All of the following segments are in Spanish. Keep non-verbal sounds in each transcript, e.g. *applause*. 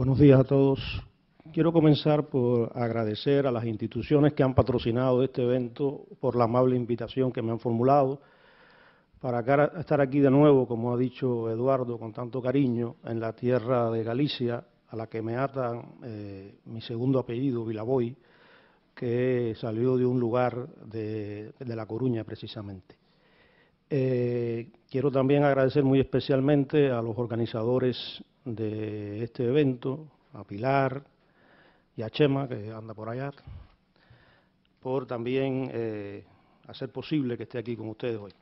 Buenos días a todos. Quiero comenzar por agradecer a las instituciones que han patrocinado este evento por la amable invitación que me han formulado para estar aquí de nuevo, como ha dicho Eduardo con tanto cariño, en la tierra de Galicia, a la que me atan eh, mi segundo apellido, Vilaboy, que salió de un lugar de, La Coruña precisamente. Eh, quiero también agradecer muy especialmente a los organizadores de este evento, a Pilar y a Chema, que anda por allá, por también eh, hacer posible que esté aquí con ustedes hoy.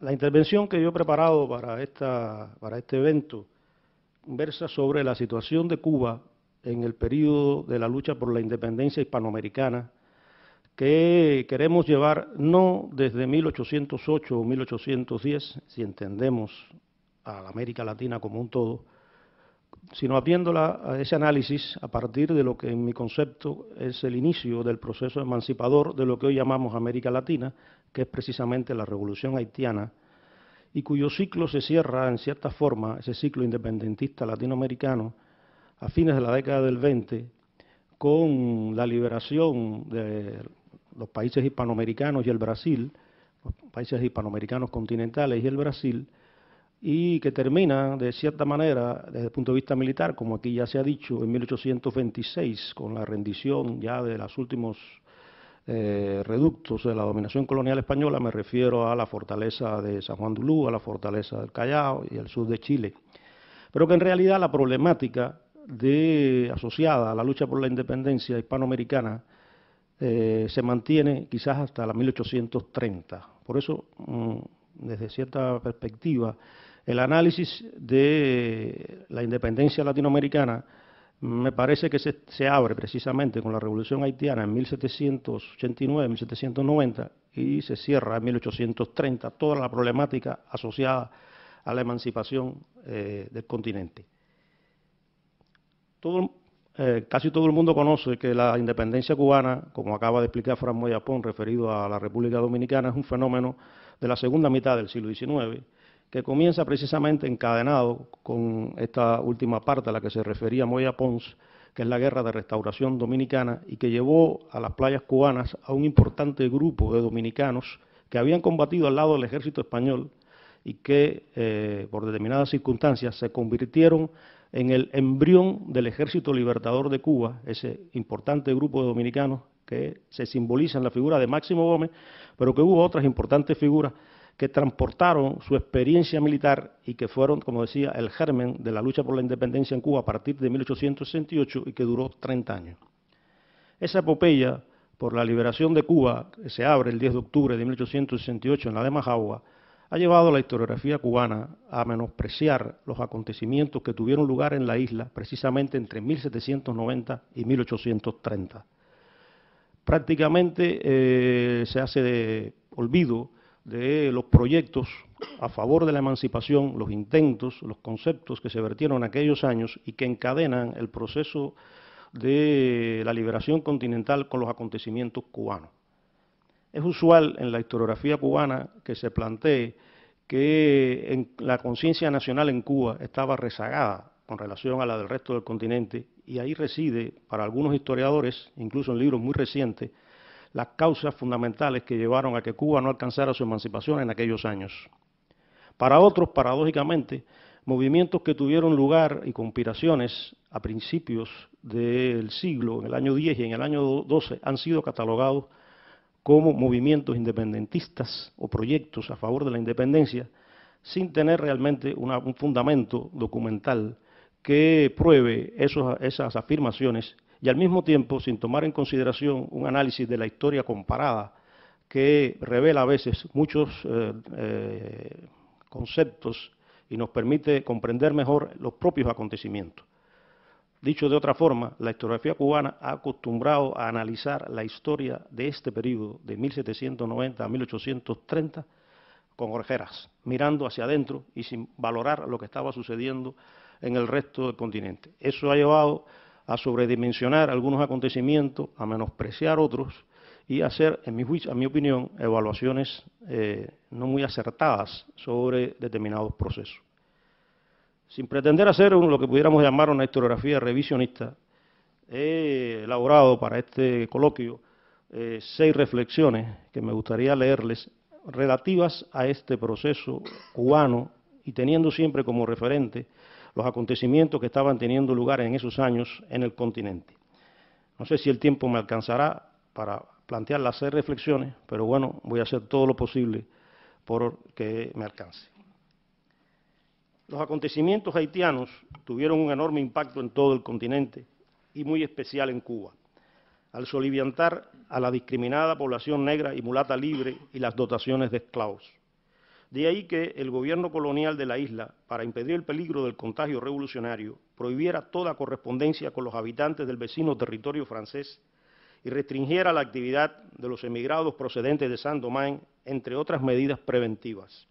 La intervención que yo he preparado para, esta, para este evento versa sobre la situación de Cuba en el periodo de la lucha por la independencia hispanoamericana que queremos llevar no desde 1808 o 1810, si entendemos a América Latina como un todo, sino abriéndola a ese análisis a partir de lo que en mi concepto es el inicio del proceso emancipador de lo que hoy llamamos América Latina, que es precisamente la Revolución Haitiana, y cuyo ciclo se cierra en cierta forma, ese ciclo independentista latinoamericano, a fines de la década del 20, con la liberación de los países hispanoamericanos y el Brasil, los países hispanoamericanos continentales y el Brasil, y que termina de cierta manera, desde el punto de vista militar, como aquí ya se ha dicho, en 1826, con la rendición ya de los últimos eh, reductos de la dominación colonial española, me refiero a la fortaleza de San Juan de a la fortaleza del Callao y el sur de Chile. Pero que en realidad la problemática de, asociada a la lucha por la independencia hispanoamericana eh, se mantiene quizás hasta la 1830. Por eso, mm, desde cierta perspectiva, el análisis de la independencia latinoamericana me parece que se, abre precisamente con la revolución haitiana en 1789-1790 y se cierra en 1830 toda la problemática asociada a la emancipación eh, del continente. Todo, eh, casi todo el mundo conoce que la independencia cubana, como acaba de explicar Fran Pons, referido a la República Dominicana, es un fenómeno de la segunda mitad del siglo XIX, que comienza precisamente encadenado con esta última parte a la que se refería Moya Pons, que es la guerra de restauración dominicana, y que llevó a las playas cubanas a un importante grupo de dominicanos que habían combatido al lado del ejército español y que, eh, por determinadas circunstancias, se convirtieron en el embrión del Ejército Libertador de Cuba, ese importante grupo de dominicanos que se simboliza en la figura de Máximo Gómez, pero que hubo otras importantes figuras que transportaron su experiencia militar y que fueron, como decía, el germen de la lucha por la independencia en Cuba a partir de 1868 y que duró 30 años. Esa epopeya por la liberación de Cuba, que se abre el 10 de octubre de 1868 en la de Majagua, ha llevado a la historiografía cubana a menospreciar los acontecimientos que tuvieron lugar en la isla precisamente entre 1790 y 1830. Prácticamente eh, se hace olvido de los proyectos a favor de la emancipación, los intentos, los conceptos que se vertieron en aquellos años y que encadenan el proceso de la liberación continental con los acontecimientos cubanos. Es usual en la historiografía cubana que se plantee que la conciencia nacional en Cuba estaba rezagada con relación a la del resto del continente y ahí reside, para algunos historiadores, incluso en libros muy recientes, las causas fundamentales que llevaron a que Cuba no alcanzara su emancipación en aquellos años. Para otros, paradójicamente, movimientos que tuvieron lugar y conspiraciones a principios del siglo, en el año 10 y en el año 12, han sido catalogados como movimientos independentistas o proyectos a favor de la independencia sin tener realmente un fundamento documental que pruebe esas afirmaciones y al mismo tiempo sin tomar en consideración un análisis de la historia comparada que revela a veces muchos eh, eh, conceptos y nos permite comprender mejor los propios acontecimientos. Dicho de otra forma, la historiografía cubana ha acostumbrado a analizar la historia de este periodo, de 1790 a 1830, con orjeras, mirando hacia adentro y sin valorar lo que estaba sucediendo en el resto del continente. Eso ha llevado a sobredimensionar algunos acontecimientos, a menospreciar otros y a hacer, en mi, mi opinión, evaluaciones eh, no muy acertadas sobre determinados procesos. Sin pretender hacer lo que pudiéramos llamar una historiografía revisionista, he elaborado para este coloquio eh, seis reflexiones que me gustaría leerles relativas a este proceso cubano y teniendo siempre como referente los acontecimientos que estaban teniendo lugar en esos años en el continente. No sé si el tiempo me alcanzará para plantear las seis reflexiones, pero bueno, voy a hacer todo lo posible por que me alcance. Los acontecimientos haitianos tuvieron un enorme impacto en todo el continente y muy especial en Cuba, al soliviantar a la discriminada población negra y mulata libre y las dotaciones de esclavos. De ahí que el gobierno colonial de la isla, para impedir el peligro del contagio revolucionario, prohibiera toda correspondencia con los habitantes del vecino territorio francés y restringiera la actividad de los emigrados procedentes de Saint-Domingue, entre otras medidas preventivas.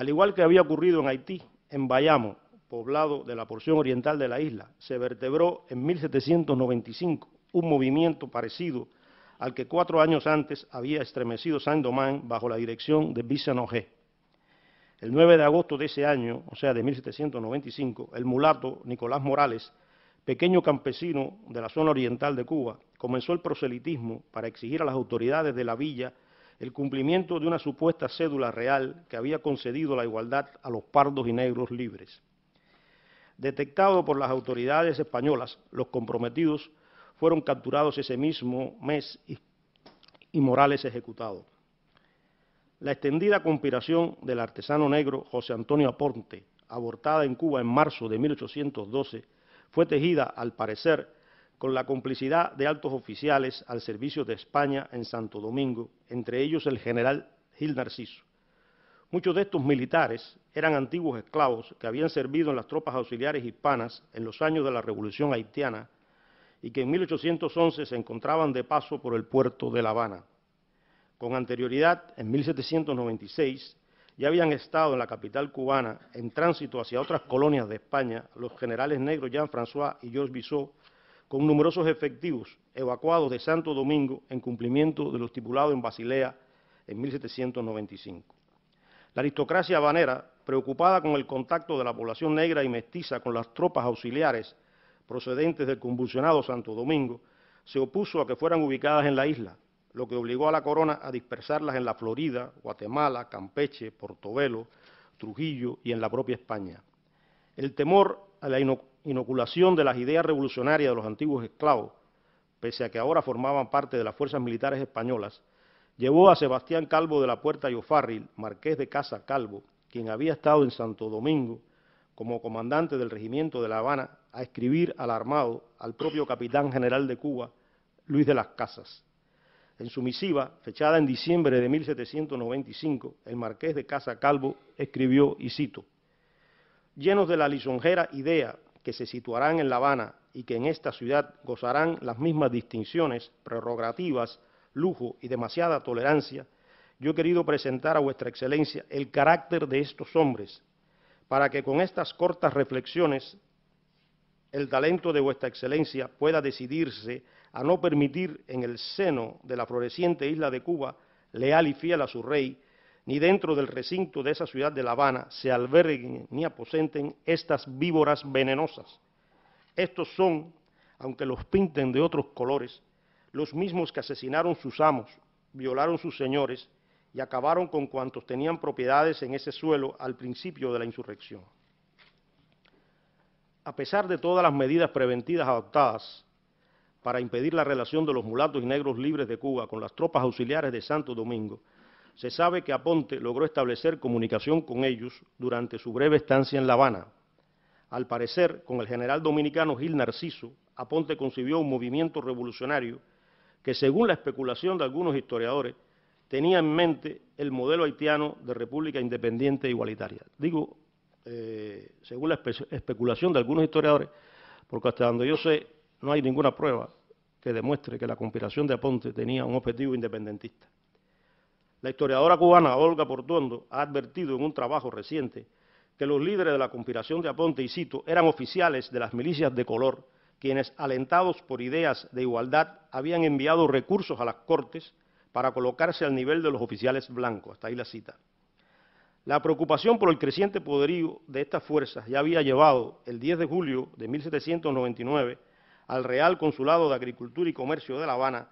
Al igual que había ocurrido en Haití, en Bayamo, poblado de la porción oriental de la isla, se vertebró en 1795 un movimiento parecido al que cuatro años antes había estremecido Saint-Domingue bajo la dirección de Bissanogé. El 9 de agosto de ese año, o sea, de 1795, el mulato Nicolás Morales, pequeño campesino de la zona oriental de Cuba, comenzó el proselitismo para exigir a las autoridades de la villa el cumplimiento de una supuesta cédula real que había concedido la igualdad a los pardos y negros libres. Detectado por las autoridades españolas, los comprometidos fueron capturados ese mismo mes y, Morales ejecutado. La extendida conspiración del artesano negro José Antonio Aponte, abortada en Cuba en marzo de 1812, fue tejida, al parecer, con la complicidad de altos oficiales al servicio de España en Santo Domingo, entre ellos el general Gil Narciso. Muchos de estos militares eran antiguos esclavos que habían servido en las tropas auxiliares hispanas en los años de la Revolución haitiana y que en 1811 se encontraban de paso por el puerto de La Habana. Con anterioridad, en 1796, ya habían estado en la capital cubana en tránsito hacia otras colonias de España los generales negros Jean-François y Georges Bissot con numerosos efectivos evacuados de Santo Domingo en cumplimiento de lo estipulado en Basilea en 1795. La aristocracia habanera, preocupada con el contacto de la población negra y mestiza con las tropas auxiliares procedentes del convulsionado Santo Domingo, se opuso a que fueran ubicadas en la isla, lo que obligó a la corona a dispersarlas en la Florida, Guatemala, Campeche, Portobelo, Trujillo y en la propia España. El temor a la inoculación de las ideas revolucionarias de los antiguos esclavos, pese a que ahora formaban parte de las fuerzas militares españolas, llevó a Sebastián Calvo de la Puerta y Ofarril, marqués de Casa Calvo, quien había estado en Santo Domingo como comandante del regimiento de La Habana, a escribir al armado al propio capitán general de Cuba, Luis de las Casas. En su misiva, fechada en diciembre de 1795, el marqués de Casa Calvo escribió, y cito, llenos de la lisonjera idea que se situarán en La Habana y que en esta ciudad gozarán las mismas distinciones, prerrogativas, lujo y demasiada tolerancia, yo he querido presentar a vuestra excelencia el carácter de estos hombres, para que con estas cortas reflexiones el talento de vuestra excelencia pueda decidirse a no permitir en el seno de la floreciente isla de Cuba, leal y fiel a su rey, ni dentro del recinto de esa ciudad de La Habana se alberguen ni aposenten estas víboras venenosas. Estos son, aunque los pinten de otros colores, los mismos que asesinaron sus amos, violaron sus señores y acabaron con cuantos tenían propiedades en ese suelo al principio de la insurrección. A pesar de todas las medidas preventivas adoptadas para impedir la relación de los mulatos y negros libres de Cuba con las tropas auxiliares de Santo Domingo, se sabe que Aponte logró establecer comunicación con ellos durante su breve estancia en La Habana. Al parecer, con el general dominicano Gil Narciso, Aponte concibió un movimiento revolucionario que, según la especulación de algunos historiadores, tenía en mente el modelo haitiano de república independiente e igualitaria. Digo, eh, según la especulación de algunos historiadores, porque hasta donde yo sé, no hay ninguna prueba que demuestre que la conspiración de Aponte tenía un objetivo independentista. La historiadora cubana Olga Portuondo ha advertido en un trabajo reciente que los líderes de la conspiración de Aponte y Cito eran oficiales de las milicias de color, quienes, alentados por ideas de igualdad, habían enviado recursos a las cortes para colocarse al nivel de los oficiales blancos. Hasta ahí la cita. La preocupación por el creciente poderío de estas fuerzas ya había llevado el 10 de julio de 1799 al Real Consulado de Agricultura y Comercio de La Habana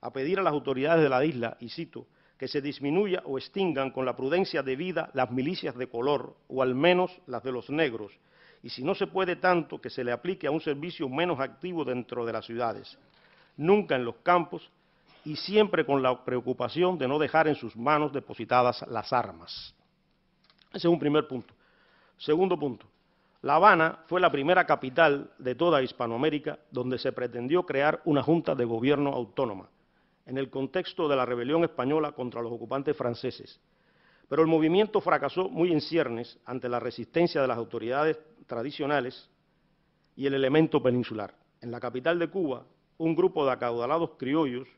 a pedir a las autoridades de la isla, y cito, que se disminuya o extingan con la prudencia debida las milicias de color, o al menos las de los negros, y si no se puede tanto, que se le aplique a un servicio menos activo dentro de las ciudades, nunca en los campos, y siempre con la preocupación de no dejar en sus manos depositadas las armas. Ese es un primer punto. Segundo punto, La Habana fue la primera capital de toda Hispanoamérica donde se pretendió crear una junta de gobierno autónoma en el contexto de la rebelión española contra los ocupantes franceses. Pero el movimiento fracasó muy en ciernes ante la resistencia de las autoridades tradicionales y el elemento peninsular. En la capital de Cuba, un grupo de acaudalados criollos,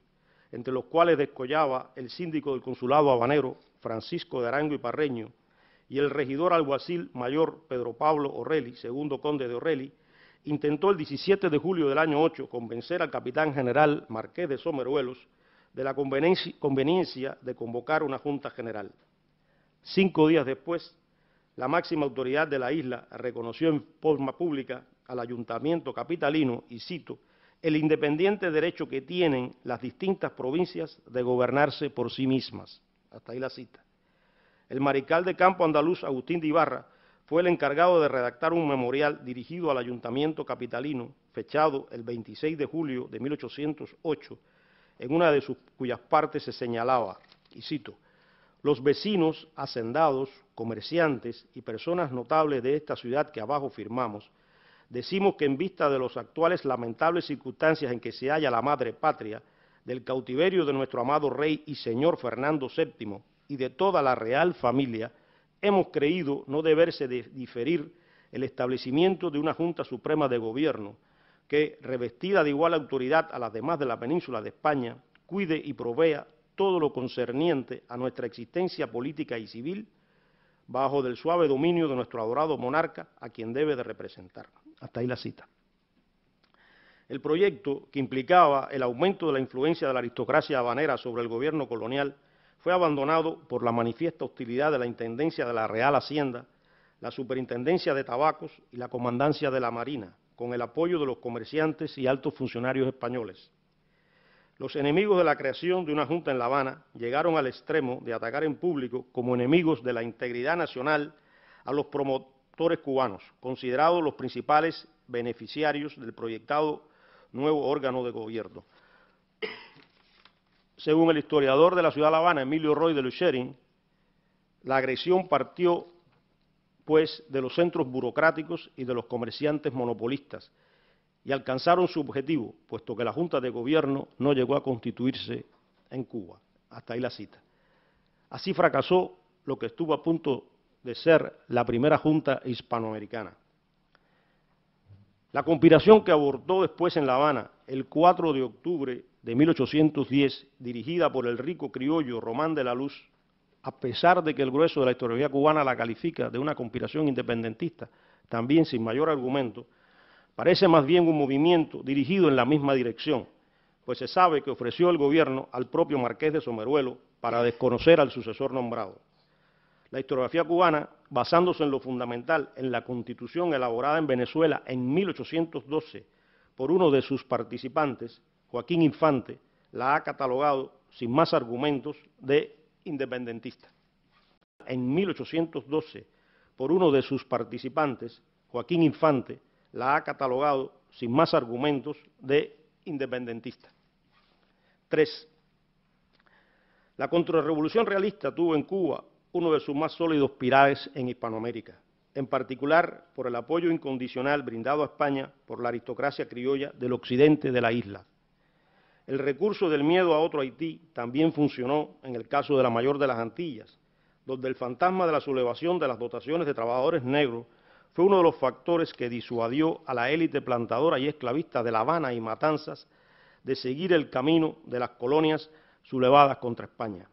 entre los cuales descollaba el síndico del consulado habanero, Francisco de Arango y Parreño, y el regidor alguacil mayor Pedro Pablo Orelli, segundo conde de Orelli, intentó el 17 de julio del año 8 convencer al capitán general Marqués de Someruelos de la conveniencia de convocar una Junta General. Cinco días después, la máxima autoridad de la isla reconoció en forma pública al ayuntamiento capitalino, y cito, el independiente derecho que tienen las distintas provincias de gobernarse por sí mismas. Hasta ahí la cita. El mariscal de campo andaluz Agustín de Ibarra fue el encargado de redactar un memorial dirigido al ayuntamiento capitalino, fechado el 26 de julio de 1808, en una de sus, cuyas partes se señalaba, y cito, los vecinos, hacendados, comerciantes y personas notables de esta ciudad que abajo firmamos, decimos que en vista de las actuales lamentables circunstancias en que se halla la madre patria, del cautiverio de nuestro amado rey y señor Fernando VII y de toda la real familia, hemos creído no deberse de diferir el establecimiento de una Junta Suprema de Gobierno, que, revestida de igual autoridad a las demás de la península de España, cuide y provea todo lo concerniente a nuestra existencia política y civil bajo del suave dominio de nuestro adorado monarca a quien debe de representar. Hasta ahí la cita. El proyecto, que implicaba el aumento de la influencia de la aristocracia habanera sobre el gobierno colonial, fue abandonado por la manifiesta hostilidad de la Intendencia de la Real Hacienda, la Superintendencia de Tabacos y la Comandancia de la Marina, con el apoyo de los comerciantes y altos funcionarios españoles. Los enemigos de la creación de una Junta en La Habana llegaron al extremo de atacar en público como enemigos de la integridad nacional a los promotores cubanos, considerados los principales beneficiarios del proyectado nuevo órgano de gobierno. *coughs* Según el historiador de la ciudad de La Habana, Emilio Roy de Luchering, la agresión partió pues, de los centros burocráticos y de los comerciantes monopolistas, y alcanzaron su objetivo, puesto que la Junta de Gobierno no llegó a constituirse en Cuba. Hasta ahí la cita. Así fracasó lo que estuvo a punto de ser la primera Junta hispanoamericana. La conspiración que abortó después en La Habana el 4 de octubre de 1810, dirigida por el rico criollo Román de la Luz, a pesar de que el grueso de la historiografía cubana la califica de una conspiración independentista, también sin mayor argumento, parece más bien un movimiento dirigido en la misma dirección, pues se sabe que ofreció el gobierno al propio marqués de Someruelo para desconocer al sucesor nombrado. La historiografía cubana, basándose en lo fundamental, en la constitución elaborada en Venezuela en 1812 por uno de sus participantes, Joaquín Infante, la ha catalogado sin más argumentos de independentista. En 1812, por uno de sus participantes, Joaquín Infante, la ha catalogado sin más argumentos de independentista. 3. La contrarrevolución realista tuvo en Cuba uno de sus más sólidos pilares en Hispanoamérica, en particular por el apoyo incondicional brindado a España por la aristocracia criolla del occidente de la isla, el recurso del miedo a otro Haití también funcionó en el caso de la mayor de las Antillas, donde el fantasma de la sublevación de las dotaciones de trabajadores negros fue uno de los factores que disuadió a la élite plantadora y esclavista de La Habana y Matanzas de seguir el camino de las colonias sublevadas contra España.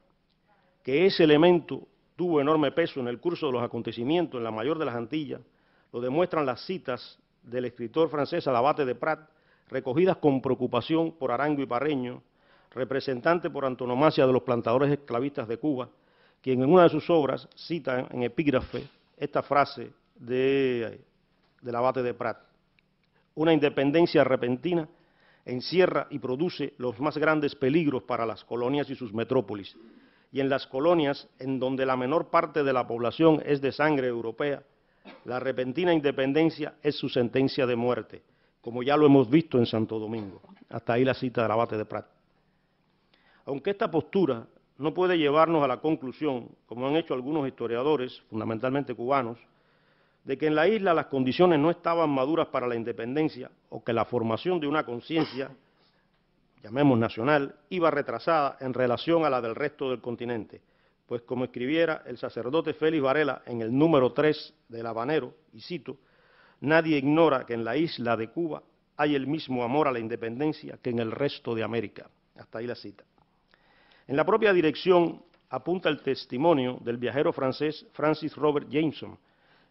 Que ese elemento tuvo enorme peso en el curso de los acontecimientos en la mayor de las Antillas, lo demuestran las citas del escritor francés Alabate de Prat, recogidas con preocupación por Arango y Parreño, representante por antonomasia de los plantadores esclavistas de Cuba, quien en una de sus obras cita en epígrafe esta frase de, del abate de Prat. Una independencia repentina encierra y produce los más grandes peligros para las colonias y sus metrópolis. Y en las colonias, en donde la menor parte de la población es de sangre europea, la repentina independencia es su sentencia de muerte como ya lo hemos visto en Santo Domingo. Hasta ahí la cita del abate de Prat. Aunque esta postura no puede llevarnos a la conclusión, como han hecho algunos historiadores, fundamentalmente cubanos, de que en la isla las condiciones no estaban maduras para la independencia o que la formación de una conciencia, llamemos nacional, iba retrasada en relación a la del resto del continente, pues como escribiera el sacerdote Félix Varela en el número 3 del Habanero, y cito, Nadie ignora que en la isla de Cuba hay el mismo amor a la independencia que en el resto de América. Hasta ahí la cita. En la propia dirección apunta el testimonio del viajero francés Francis Robert Jameson,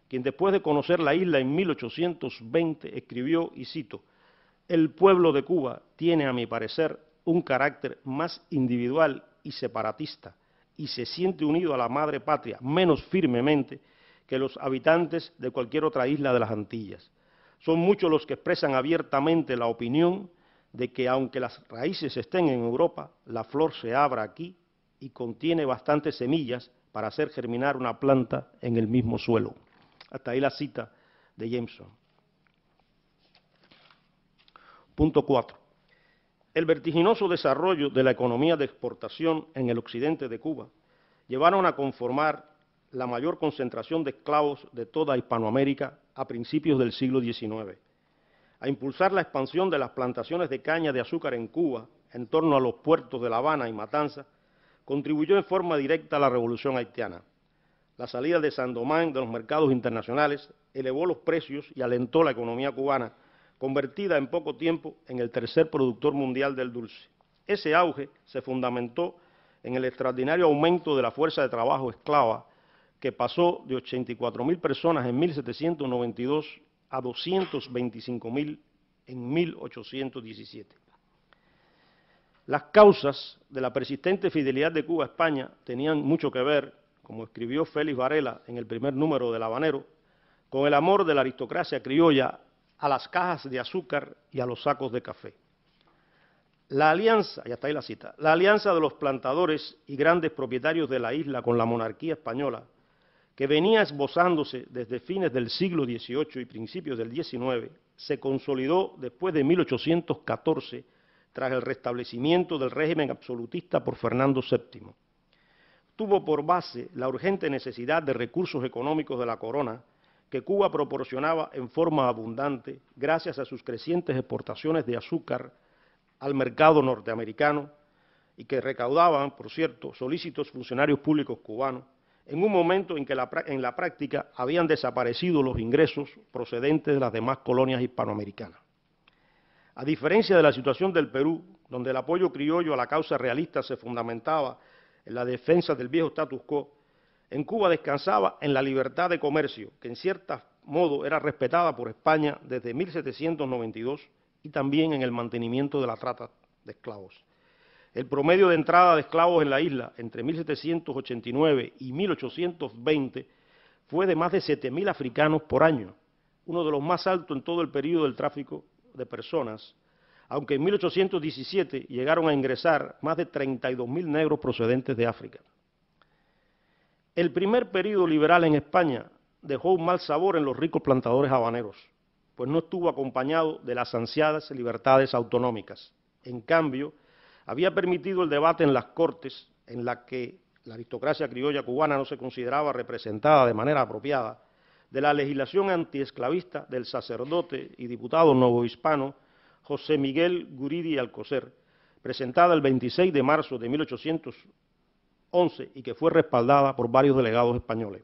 quien después de conocer la isla en 1820 escribió, y cito, El pueblo de Cuba tiene, a mi parecer, un carácter más individual y separatista, y se siente unido a la madre patria menos firmemente que los habitantes de cualquier otra isla de las Antillas. Son muchos los que expresan abiertamente la opinión de que aunque las raíces estén en Europa, la flor se abra aquí y contiene bastantes semillas para hacer germinar una planta en el mismo suelo. Hasta ahí la cita de Jameson. Punto 4. El vertiginoso desarrollo de la economía de exportación en el occidente de Cuba llevaron a conformar la mayor concentración de esclavos de toda Hispanoamérica a principios del siglo XIX, a impulsar la expansión de las plantaciones de caña de azúcar en Cuba, en torno a los puertos de La Habana y Matanza, contribuyó en forma directa a la revolución haitiana. La salida de Sandomán de los mercados internacionales elevó los precios y alentó la economía cubana, convertida en poco tiempo en el tercer productor mundial del dulce. Ese auge se fundamentó en el extraordinario aumento de la fuerza de trabajo esclava que pasó de 84.000 personas en 1792 a 225.000 en 1817. Las causas de la persistente fidelidad de Cuba a España tenían mucho que ver, como escribió Félix Varela en el primer número del Habanero, con el amor de la aristocracia criolla a las cajas de azúcar y a los sacos de café. La alianza, ya está ahí la cita, la alianza de los plantadores y grandes propietarios de la isla con la monarquía española que venía esbozándose desde fines del siglo XVIII y principios del XIX, se consolidó después de 1814 tras el restablecimiento del régimen absolutista por Fernando VII. Tuvo por base la urgente necesidad de recursos económicos de la corona que Cuba proporcionaba en forma abundante gracias a sus crecientes exportaciones de azúcar al mercado norteamericano y que recaudaban, por cierto, solícitos funcionarios públicos cubanos en un momento en que en la práctica habían desaparecido los ingresos procedentes de las demás colonias hispanoamericanas. A diferencia de la situación del Perú, donde el apoyo criollo a la causa realista se fundamentaba en la defensa del viejo status quo, en Cuba descansaba en la libertad de comercio, que en cierto modo era respetada por España desde 1792, y también en el mantenimiento de la trata de esclavos. El promedio de entrada de esclavos en la isla entre 1789 y 1820 fue de más de 7.000 africanos por año, uno de los más altos en todo el periodo del tráfico de personas, aunque en 1817 llegaron a ingresar más de 32.000 negros procedentes de África. El primer periodo liberal en España dejó un mal sabor en los ricos plantadores habaneros, pues no estuvo acompañado de las ansiadas libertades autonómicas. En cambio, había permitido el debate en las Cortes, en la que la aristocracia criolla cubana no se consideraba representada de manera apropiada, de la legislación antiesclavista del sacerdote y diputado novohispano José Miguel Guridi Alcocer, presentada el 26 de marzo de 1811 y que fue respaldada por varios delegados españoles.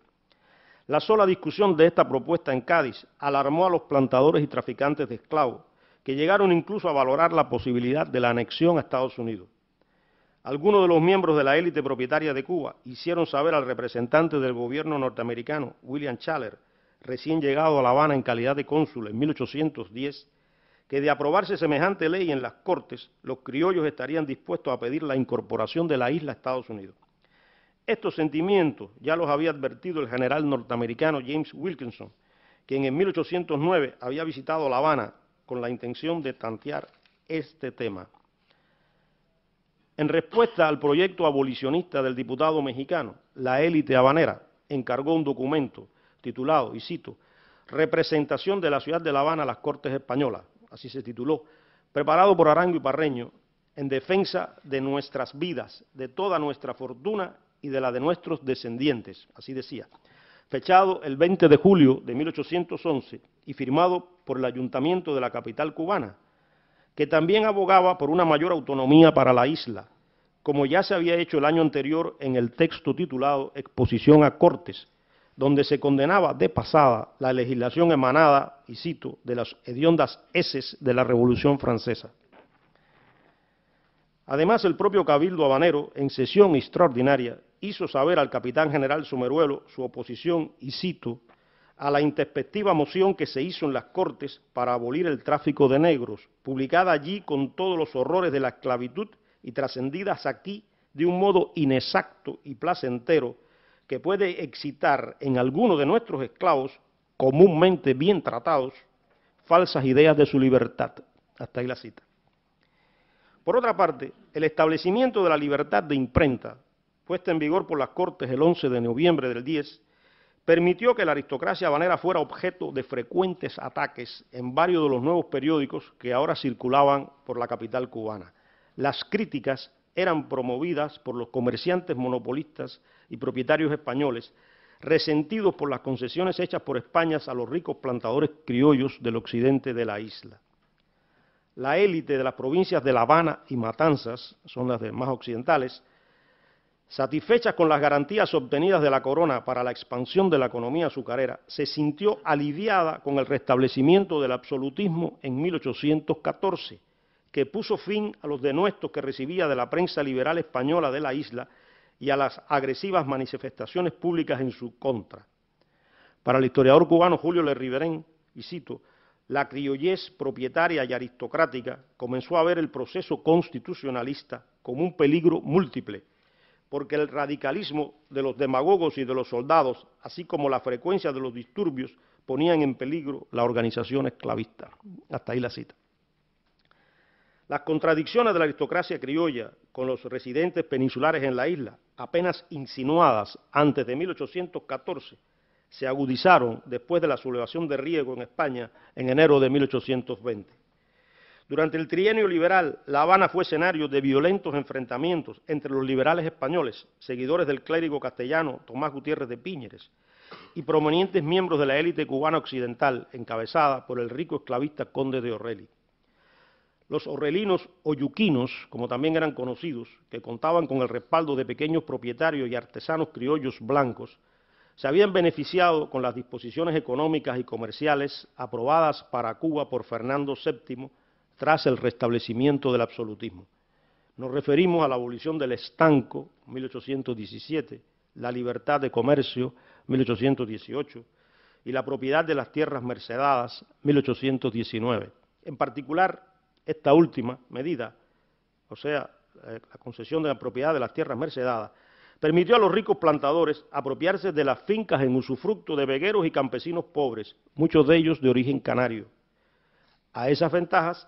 La sola discusión de esta propuesta en Cádiz alarmó a los plantadores y traficantes de esclavos, que llegaron incluso a valorar la posibilidad de la anexión a Estados Unidos. Algunos de los miembros de la élite propietaria de Cuba hicieron saber al representante del gobierno norteamericano, William Chaler, recién llegado a La Habana en calidad de cónsul en 1810, que de aprobarse semejante ley en las Cortes, los criollos estarían dispuestos a pedir la incorporación de la isla a Estados Unidos. Estos sentimientos ya los había advertido el general norteamericano James Wilkinson, quien en 1809 había visitado La Habana con la intención de tantear este tema. En respuesta al proyecto abolicionista del diputado mexicano, la élite habanera encargó un documento titulado, y cito, Representación de la ciudad de La Habana a las Cortes Españolas, así se tituló, preparado por Arango y Parreño en defensa de nuestras vidas, de toda nuestra fortuna y de la de nuestros descendientes, así decía fechado el 20 de julio de 1811 y firmado por el ayuntamiento de la capital cubana, que también abogaba por una mayor autonomía para la isla, como ya se había hecho el año anterior en el texto titulado Exposición a Cortes, donde se condenaba de pasada la legislación emanada, y cito, de las hediondas heces de la Revolución Francesa. Además, el propio Cabildo Habanero, en sesión extraordinaria, hizo saber al capitán general Sumeruelo su oposición, y cito, a la introspectiva moción que se hizo en las Cortes para abolir el tráfico de negros, publicada allí con todos los horrores de la esclavitud y trascendidas aquí de un modo inexacto y placentero que puede excitar en algunos de nuestros esclavos, comúnmente bien tratados, falsas ideas de su libertad. Hasta ahí la cita. Por otra parte, el establecimiento de la libertad de imprenta puesta en vigor por las Cortes el 11 de noviembre del 10, permitió que la aristocracia habanera fuera objeto de frecuentes ataques en varios de los nuevos periódicos que ahora circulaban por la capital cubana. Las críticas eran promovidas por los comerciantes monopolistas y propietarios españoles, resentidos por las concesiones hechas por España a los ricos plantadores criollos del occidente de la isla. La élite de las provincias de La Habana y Matanzas, son las más occidentales, Satisfecha con las garantías obtenidas de la corona para la expansión de la economía azucarera, se sintió aliviada con el restablecimiento del absolutismo en 1814, que puso fin a los denuestos que recibía de la prensa liberal española de la isla y a las agresivas manifestaciones públicas en su contra. Para el historiador cubano Julio Le Riverén, y cito, la criollez propietaria y aristocrática comenzó a ver el proceso constitucionalista como un peligro múltiple porque el radicalismo de los demagogos y de los soldados, así como la frecuencia de los disturbios, ponían en peligro la organización esclavista. Hasta ahí la cita. Las contradicciones de la aristocracia criolla con los residentes peninsulares en la isla, apenas insinuadas antes de 1814, se agudizaron después de la sublevación de Riego en España en enero de 1820. Durante el trienio liberal, La Habana fue escenario de violentos enfrentamientos entre los liberales españoles, seguidores del clérigo castellano Tomás Gutiérrez de Piñeres, y prominentes miembros de la élite cubana occidental, encabezada por el rico esclavista conde de Orreli. Los orrelinos o yuquinos, como también eran conocidos, que contaban con el respaldo de pequeños propietarios y artesanos criollos blancos, se habían beneficiado con las disposiciones económicas y comerciales aprobadas para Cuba por Fernando VII tras el restablecimiento del absolutismo. Nos referimos a la abolición del estanco, 1817, la libertad de comercio, 1818, y la propiedad de las tierras mercedadas, 1819. En particular, esta última medida, o sea, eh, la concesión de la propiedad de las tierras mercedadas, permitió a los ricos plantadores apropiarse de las fincas en usufructo de vegueros y campesinos pobres, muchos de ellos de origen canario. A esas ventajas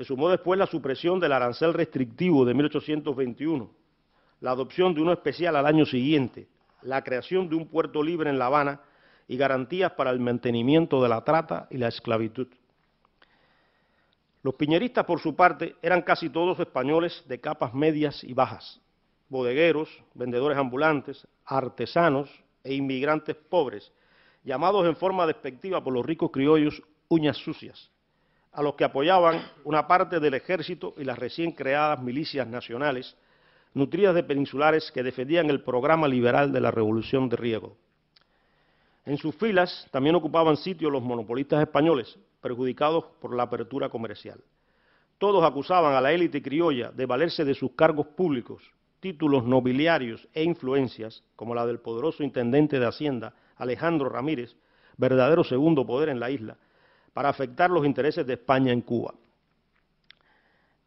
se sumó después la supresión del arancel restrictivo de 1821, la adopción de uno especial al año siguiente, la creación de un puerto libre en La Habana y garantías para el mantenimiento de la trata y la esclavitud. Los piñeristas, por su parte, eran casi todos españoles de capas medias y bajas, bodegueros, vendedores ambulantes, artesanos e inmigrantes pobres, llamados en forma despectiva por los ricos criollos uñas sucias a los que apoyaban una parte del ejército y las recién creadas milicias nacionales, nutridas de peninsulares que defendían el programa liberal de la Revolución de Riego. En sus filas también ocupaban sitio los monopolistas españoles, perjudicados por la apertura comercial. Todos acusaban a la élite criolla de valerse de sus cargos públicos, títulos nobiliarios e influencias, como la del poderoso intendente de Hacienda, Alejandro Ramírez, verdadero segundo poder en la isla, para afectar los intereses de España en Cuba.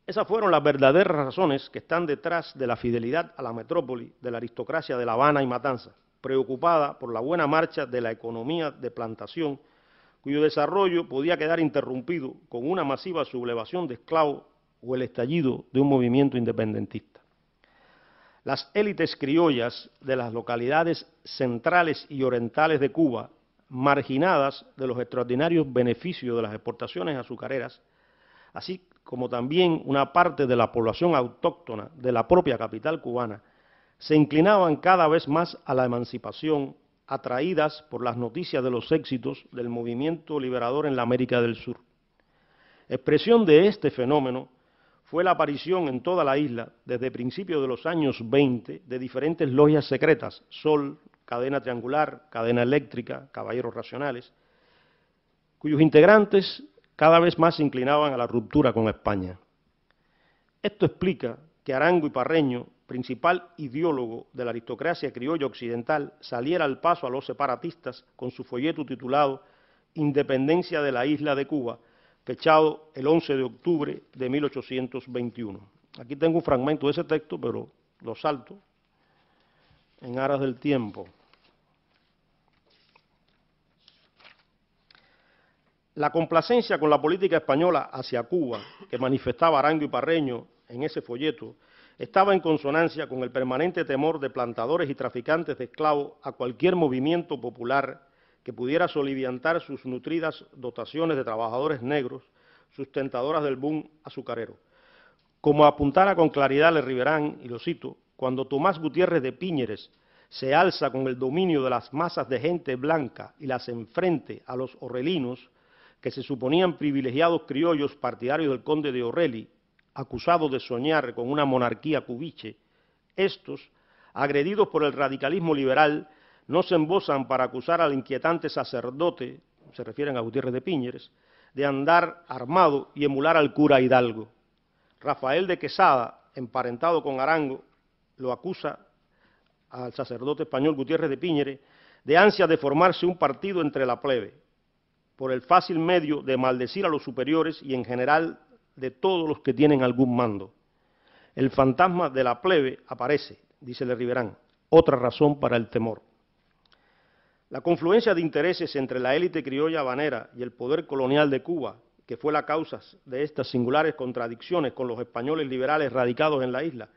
Esas fueron las verdaderas razones que están detrás de la fidelidad a la metrópoli de la aristocracia de La Habana y Matanza, preocupada por la buena marcha de la economía de plantación, cuyo desarrollo podía quedar interrumpido con una masiva sublevación de esclavos o el estallido de un movimiento independentista. Las élites criollas de las localidades centrales y orientales de Cuba marginadas de los extraordinarios beneficios de las exportaciones azucareras, así como también una parte de la población autóctona de la propia capital cubana, se inclinaban cada vez más a la emancipación, atraídas por las noticias de los éxitos del movimiento liberador en la América del Sur. Expresión de este fenómeno fue la aparición en toda la isla, desde principios de los años 20, de diferentes logias secretas, Sol, cadena triangular, cadena eléctrica, caballeros racionales, cuyos integrantes cada vez más se inclinaban a la ruptura con España. Esto explica que Arango y Parreño, principal ideólogo de la aristocracia criolla occidental, saliera al paso a los separatistas con su folleto titulado Independencia de la isla de Cuba, fechado el 11 de octubre de 1821. Aquí tengo un fragmento de ese texto, pero lo salto en aras del tiempo. La complacencia con la política española hacia Cuba, que manifestaba Arango y Parreño en ese folleto, estaba en consonancia con el permanente temor de plantadores y traficantes de esclavos a cualquier movimiento popular que pudiera soliviantar sus nutridas dotaciones de trabajadores negros, sustentadoras del boom azucarero. Como apuntara con claridad Le Riverán, y lo cito, cuando Tomás Gutiérrez de Piñeres se alza con el dominio de las masas de gente blanca y las enfrente a los orrelinos, que se suponían privilegiados criollos partidarios del conde de Orelli, acusados de soñar con una monarquía cubiche, estos, agredidos por el radicalismo liberal, no se embozan para acusar al inquietante sacerdote, se refieren a Gutiérrez de Piñeres, de andar armado y emular al cura Hidalgo. Rafael de Quesada, emparentado con Arango, lo acusa al sacerdote español Gutiérrez de Piñeres de ansia de formarse un partido entre la plebe por el fácil medio de maldecir a los superiores y en general de todos los que tienen algún mando. El fantasma de la plebe aparece, dice Le Riverán, otra razón para el temor. La confluencia de intereses entre la élite criolla habanera y el poder colonial de Cuba, que fue la causa de estas singulares contradicciones con los españoles liberales radicados en la isla,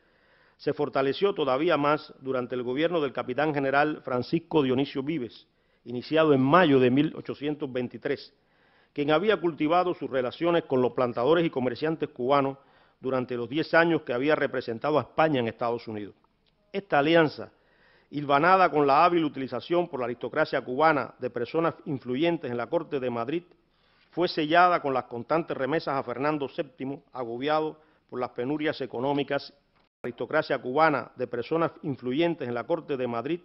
se fortaleció todavía más durante el gobierno del capitán general Francisco Dionisio Vives, iniciado en mayo de 1823, quien había cultivado sus relaciones con los plantadores y comerciantes cubanos durante los 10 años que había representado a España en Estados Unidos. Esta alianza, hilvanada con la hábil utilización por la aristocracia cubana de personas influyentes en la Corte de Madrid, fue sellada con las constantes remesas a Fernando VII, agobiado por las penurias económicas. La aristocracia cubana de personas influyentes en la Corte de Madrid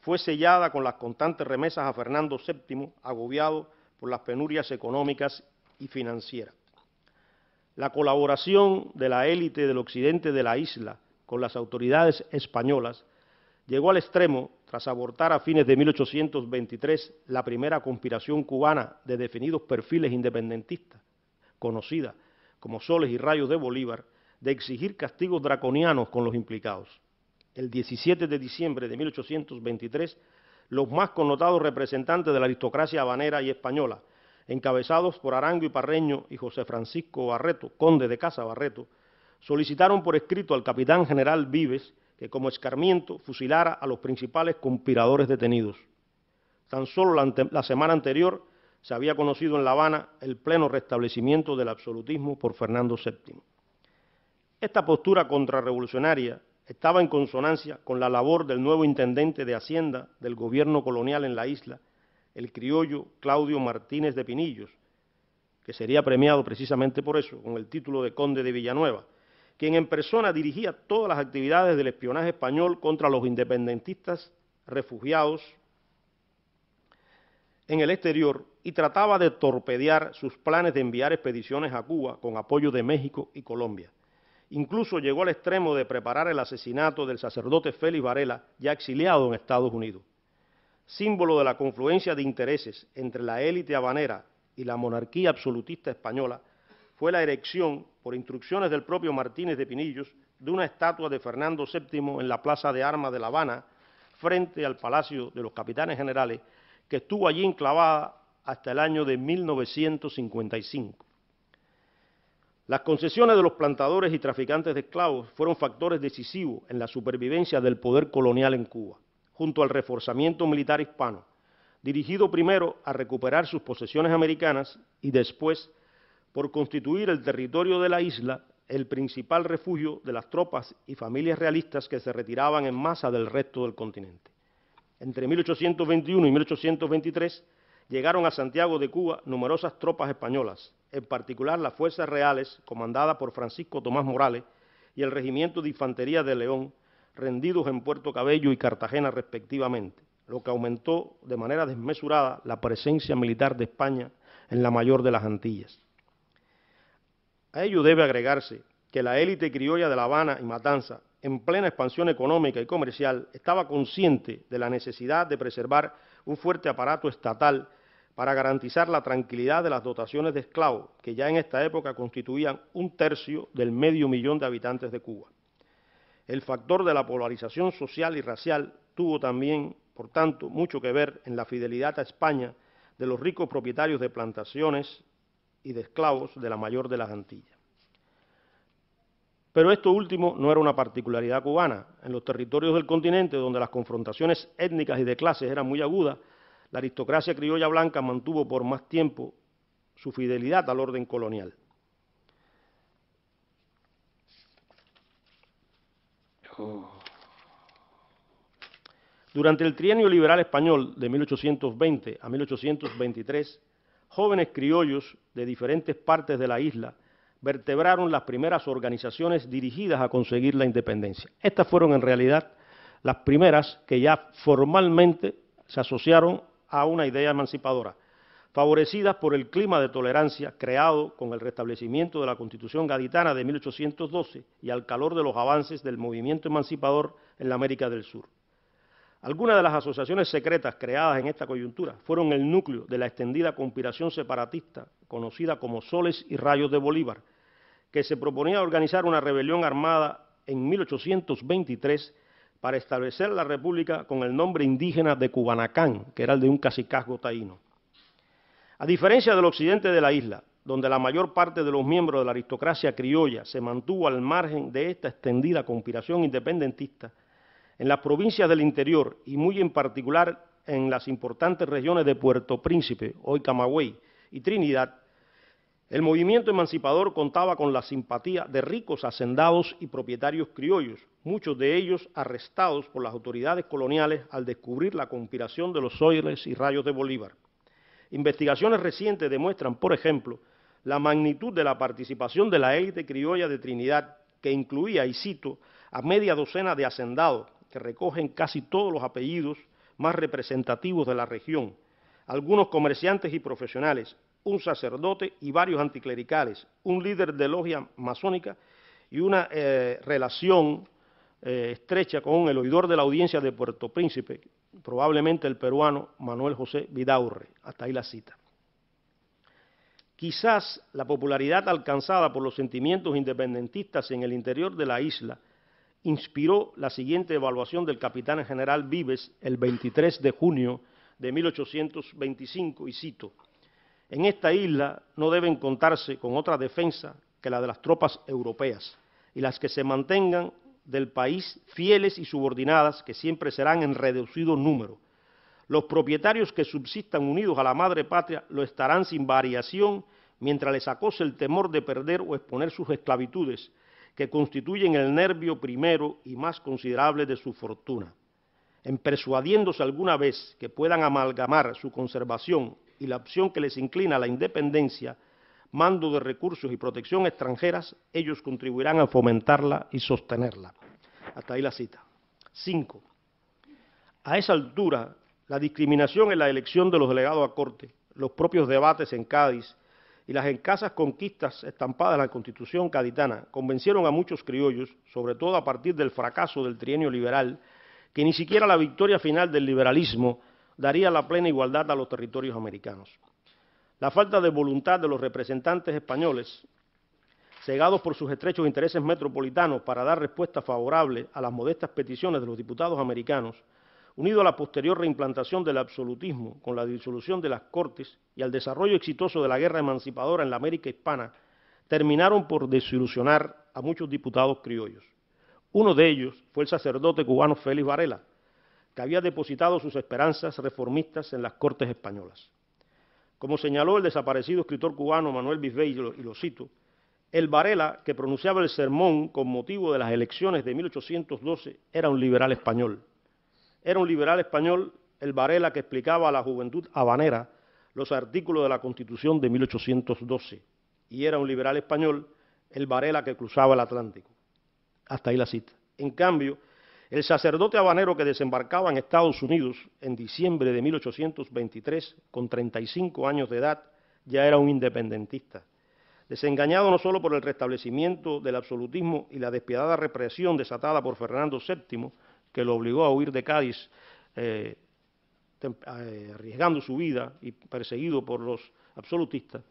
fue sellada con las constantes remesas a Fernando VII, agobiado por las penurias económicas y financieras. La colaboración de la élite del occidente de la isla con las autoridades españolas llegó al extremo tras abortar a fines de 1823 la primera conspiración cubana de definidos perfiles independentistas, conocida como Soles y Rayos de Bolívar, de exigir castigos draconianos con los implicados el 17 de diciembre de 1823, los más connotados representantes de la aristocracia habanera y española, encabezados por Arango y Parreño y José Francisco Barreto, conde de Casa Barreto, solicitaron por escrito al capitán general Vives que como escarmiento fusilara a los principales conspiradores detenidos. Tan solo la, la semana anterior se había conocido en La Habana el pleno restablecimiento del absolutismo por Fernando VII. Esta postura contrarrevolucionaria estaba en consonancia con la labor del nuevo intendente de Hacienda del gobierno colonial en la isla, el criollo Claudio Martínez de Pinillos, que sería premiado precisamente por eso, con el título de conde de Villanueva, quien en persona dirigía todas las actividades del espionaje español contra los independentistas refugiados en el exterior y trataba de torpedear sus planes de enviar expediciones a Cuba con apoyo de México y Colombia. Incluso llegó al extremo de preparar el asesinato del sacerdote Félix Varela, ya exiliado en Estados Unidos. Símbolo de la confluencia de intereses entre la élite habanera y la monarquía absolutista española, fue la erección, por instrucciones del propio Martínez de Pinillos, de una estatua de Fernando VII en la Plaza de Armas de La Habana, frente al Palacio de los Capitanes Generales, que estuvo allí enclavada hasta el año de 1955. Las concesiones de los plantadores y traficantes de esclavos fueron factores decisivos en la supervivencia del poder colonial en Cuba, junto al reforzamiento militar hispano, dirigido primero a recuperar sus posesiones americanas y después por constituir el territorio de la isla el principal refugio de las tropas y familias realistas que se retiraban en masa del resto del continente. Entre 1821 y 1823, llegaron a Santiago de Cuba numerosas tropas españolas, en particular las fuerzas reales comandadas por Francisco Tomás Morales y el regimiento de infantería de León, rendidos en Puerto Cabello y Cartagena respectivamente, lo que aumentó de manera desmesurada la presencia militar de España en la mayor de las Antillas. A ello debe agregarse que la élite criolla de La Habana y Matanza, en plena expansión económica y comercial, estaba consciente de la necesidad de preservar un fuerte aparato estatal para garantizar la tranquilidad de las dotaciones de esclavos, que ya en esta época constituían un tercio del medio millón de habitantes de Cuba. El factor de la polarización social y racial tuvo también, por tanto, mucho que ver en la fidelidad a España de los ricos propietarios de plantaciones y de esclavos de la mayor de las Antillas. Pero esto último no era una particularidad cubana. En los territorios del continente, donde las confrontaciones étnicas y de clases eran muy agudas, la aristocracia criolla blanca mantuvo por más tiempo su fidelidad al orden colonial. Durante el trienio liberal español de 1820 a 1823, jóvenes criollos de diferentes partes de la isla vertebraron las primeras organizaciones dirigidas a conseguir la independencia. Estas fueron en realidad las primeras que ya formalmente se asociaron a una idea emancipadora, favorecidas por el clima de tolerancia creado con el restablecimiento de la Constitución gaditana de 1812 y al calor de los avances del movimiento emancipador en la América del Sur. Algunas de las asociaciones secretas creadas en esta coyuntura fueron el núcleo de la extendida conspiración separatista conocida como Soles y Rayos de Bolívar, que se proponía organizar una rebelión armada en 1823 para establecer la república con el nombre indígena de Cubanacán, que era el de un cacicazgo taíno. A diferencia del occidente de la isla, donde la mayor parte de los miembros de la aristocracia criolla se mantuvo al margen de esta extendida conspiración independentista, en las provincias del interior y muy en particular en las importantes regiones de Puerto Príncipe, hoy Camagüey, y Trinidad, el movimiento emancipador contaba con la simpatía de ricos hacendados y propietarios criollos, muchos de ellos arrestados por las autoridades coloniales al descubrir la conspiración de los oiles y rayos de Bolívar. Investigaciones recientes demuestran, por ejemplo, la magnitud de la participación de la élite criolla de Trinidad, que incluía, y cito, a media docena de hacendados, que recogen casi todos los apellidos más representativos de la región, algunos comerciantes y profesionales, un sacerdote y varios anticlericales, un líder de logia masónica y una eh, relación eh, estrecha con el oidor de la audiencia de Puerto Príncipe, probablemente el peruano Manuel José Vidaurre. Hasta ahí la cita. Quizás la popularidad alcanzada por los sentimientos independentistas en el interior de la isla inspiró la siguiente evaluación del capitán general Vives el 23 de junio de 1825, y cito, en esta isla no deben contarse con otra defensa que la de las tropas europeas y las que se mantengan del país fieles y subordinadas que siempre serán en reducido número. Los propietarios que subsistan unidos a la madre patria lo estarán sin variación mientras les acose el temor de perder o exponer sus esclavitudes, que constituyen el nervio primero y más considerable de su fortuna. En persuadiéndose alguna vez que puedan amalgamar su conservación y la opción que les inclina a la independencia, mando de recursos y protección extranjeras, ellos contribuirán a fomentarla y sostenerla. Hasta ahí la cita. 5. A esa altura, la discriminación en la elección de los delegados a corte, los propios debates en Cádiz y las escasas conquistas estampadas en la Constitución caditana convencieron a muchos criollos, sobre todo a partir del fracaso del trienio liberal, que ni siquiera la victoria final del liberalismo daría la plena igualdad a los territorios americanos. La falta de voluntad de los representantes españoles, cegados por sus estrechos intereses metropolitanos para dar respuesta favorable a las modestas peticiones de los diputados americanos, unido a la posterior reimplantación del absolutismo con la disolución de las Cortes y al desarrollo exitoso de la guerra emancipadora en la América hispana, terminaron por desilusionar a muchos diputados criollos. Uno de ellos fue el sacerdote cubano Félix Varela, que había depositado sus esperanzas reformistas en las Cortes españolas. Como señaló el desaparecido escritor cubano Manuel Bisbey, y y lo cito, el Varela, que pronunciaba el sermón con motivo de las elecciones de 1812, era un liberal español. Era un liberal español el Varela que explicaba a la juventud habanera los artículos de la Constitución de 1812. Y era un liberal español el Varela que cruzaba el Atlántico. Hasta ahí la cita. En cambio, el sacerdote habanero que desembarcaba en Estados Unidos en diciembre de 1823, con 35 años de edad, ya era un independentista. Desengañado no solo por el restablecimiento del absolutismo y la despiadada represión desatada por Fernando VII, que lo obligó a huir de Cádiz, eh, eh, arriesgando su vida y perseguido por los absolutistas,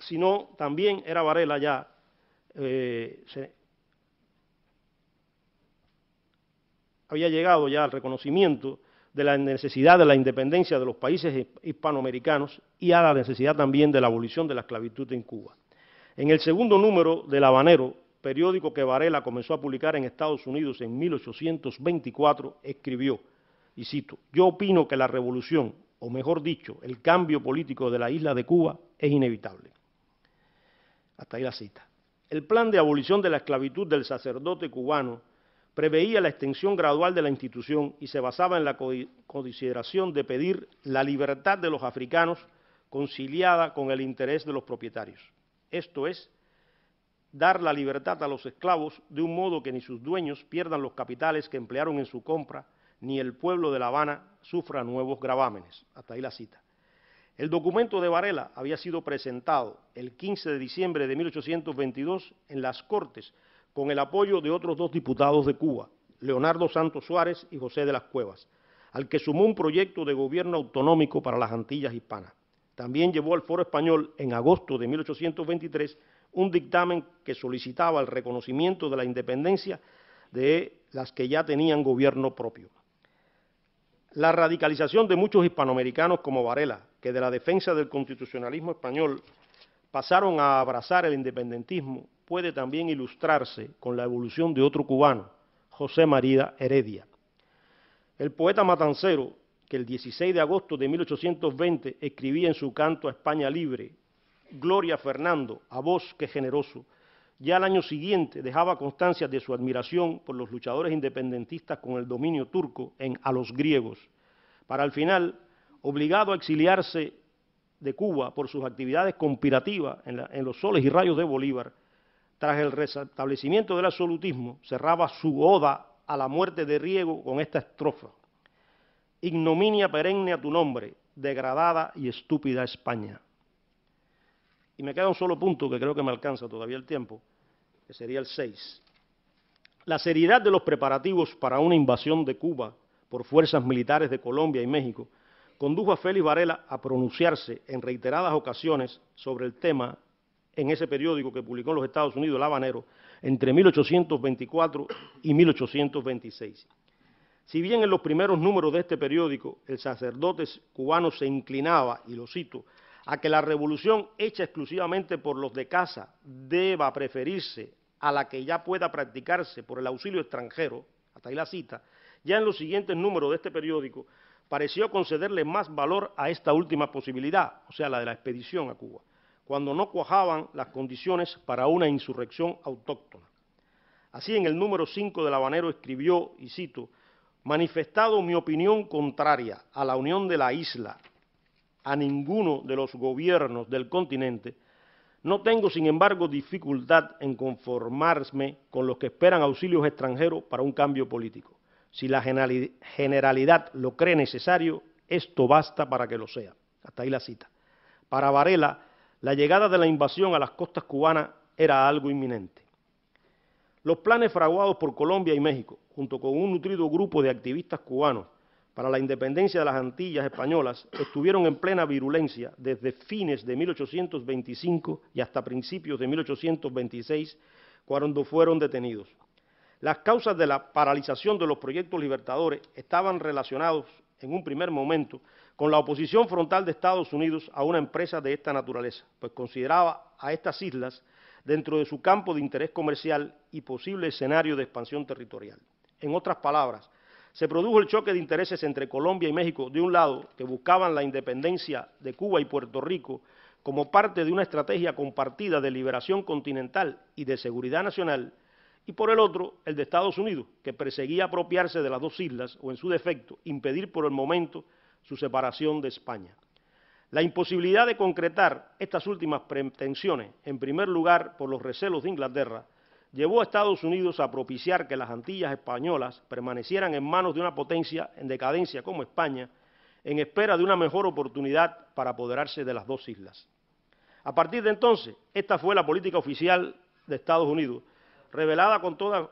sino también era Varela ya eh, había llegado ya al reconocimiento de la necesidad de la independencia de los países hispanoamericanos y a la necesidad también de la abolición de la esclavitud en Cuba. En el segundo número del Habanero, periódico que Varela comenzó a publicar en Estados Unidos en 1824, escribió, y cito, yo opino que la revolución, o mejor dicho, el cambio político de la isla de Cuba es inevitable. Hasta ahí la cita. El plan de abolición de la esclavitud del sacerdote cubano preveía la extensión gradual de la institución y se basaba en la consideración de pedir la libertad de los africanos conciliada con el interés de los propietarios. Esto es, dar la libertad a los esclavos de un modo que ni sus dueños pierdan los capitales que emplearon en su compra, ni el pueblo de La Habana sufra nuevos gravámenes. Hasta ahí la cita. El documento de Varela había sido presentado el 15 de diciembre de 1822 en las Cortes con el apoyo de otros dos diputados de Cuba, Leonardo Santos Suárez y José de las Cuevas, al que sumó un proyecto de gobierno autonómico para las Antillas Hispanas. También llevó al Foro Español en agosto de 1823 un dictamen que solicitaba el reconocimiento de la independencia de las que ya tenían gobierno propio. La radicalización de muchos hispanoamericanos como Varela, que de la defensa del constitucionalismo español pasaron a abrazar el independentismo puede también ilustrarse con la evolución de otro cubano, José María Heredia. El poeta matancero, que el 16 de agosto de 1820 escribía en su canto a España Libre, Gloria Fernando, a vos que generoso, ya al año siguiente dejaba constancia de su admiración por los luchadores independentistas con el dominio turco en A los griegos, para al final, obligado a exiliarse de Cuba por sus actividades conspirativas en los soles y rayos de Bolívar, tras el restablecimiento del absolutismo, cerraba su oda a la muerte de Riego con esta estrofa. Ignominia perenne a tu nombre, degradada y estúpida España. Y me queda un solo punto que creo que me alcanza todavía el tiempo, que sería el 6. La seriedad de los preparativos para una invasión de Cuba por fuerzas militares de Colombia y México condujo a Félix Varela a pronunciarse en reiteradas ocasiones sobre el tema en ese periódico que publicó en los Estados Unidos, El Habanero, entre 1824 y 1826. Si bien en los primeros números de este periódico el sacerdote cubano se inclinaba, y lo cito, a que la revolución hecha exclusivamente por los de casa deba preferirse a la que ya pueda practicarse por el auxilio extranjero, hasta ahí la cita, ya en los siguientes números de este periódico pareció concederle más valor a esta última posibilidad, o sea, la de la expedición a Cuba cuando no cuajaban las condiciones para una insurrección autóctona. Así en el número 5 del Habanero escribió, y cito, manifestado mi opinión contraria a la unión de la isla, a ninguno de los gobiernos del continente, no tengo, sin embargo, dificultad en conformarme con los que esperan auxilios extranjeros para un cambio político. Si la generalidad lo cree necesario, esto basta para que lo sea. Hasta ahí la cita. Para Varela, la llegada de la invasión a las costas cubanas era algo inminente. Los planes fraguados por Colombia y México, junto con un nutrido grupo de activistas cubanos para la independencia de las Antillas españolas, estuvieron en plena virulencia desde fines de 1825 y hasta principios de 1826, cuando fueron detenidos. Las causas de la paralización de los proyectos libertadores estaban relacionados en un primer momento con la oposición frontal de Estados Unidos a una empresa de esta naturaleza, pues consideraba a estas islas dentro de su campo de interés comercial y posible escenario de expansión territorial. En otras palabras, se produjo el choque de intereses entre Colombia y México, de un lado, que buscaban la independencia de Cuba y Puerto Rico como parte de una estrategia compartida de liberación continental y de seguridad nacional, y por el otro, el de Estados Unidos, que perseguía apropiarse de las dos islas o, en su defecto, impedir por el momento su separación de España. La imposibilidad de concretar estas últimas pretensiones, en primer lugar por los recelos de Inglaterra, llevó a Estados Unidos a propiciar que las Antillas españolas permanecieran en manos de una potencia en decadencia como España, en espera de una mejor oportunidad para apoderarse de las dos islas. A partir de entonces, esta fue la política oficial de Estados Unidos, revelada con toda,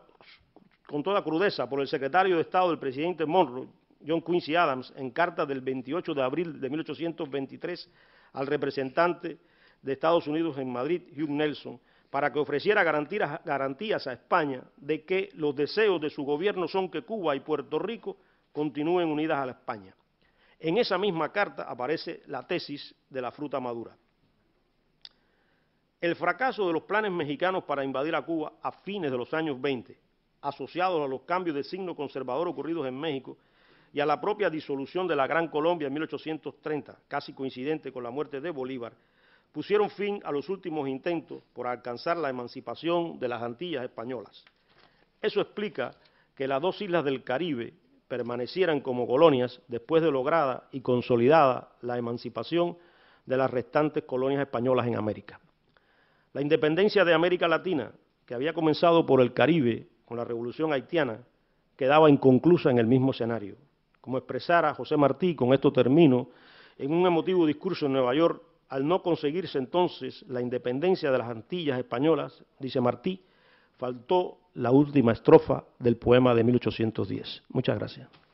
con toda crudeza por el secretario de Estado del presidente Monroe, John Quincy Adams, en carta del 28 de abril de 1823 al representante de Estados Unidos en Madrid, Hugh Nelson, para que ofreciera garantías a España de que los deseos de su gobierno son que Cuba y Puerto Rico continúen unidas a la España. En esa misma carta aparece la tesis de la fruta madura. El fracaso de los planes mexicanos para invadir a Cuba a fines de los años 20, asociados a los cambios de signo conservador ocurridos en México y a la propia disolución de la Gran Colombia en 1830, casi coincidente con la muerte de Bolívar, pusieron fin a los últimos intentos por alcanzar la emancipación de las Antillas españolas. Eso explica que las dos islas del Caribe permanecieran como colonias después de lograda y consolidada la emancipación de las restantes colonias españolas en América. La independencia de América Latina, que había comenzado por el Caribe con la Revolución haitiana, quedaba inconclusa en el mismo escenario como expresara José Martí, con esto termino, en un emotivo discurso en Nueva York, al no conseguirse entonces la independencia de las Antillas españolas, dice Martí, faltó la última estrofa del poema de 1810. Muchas gracias.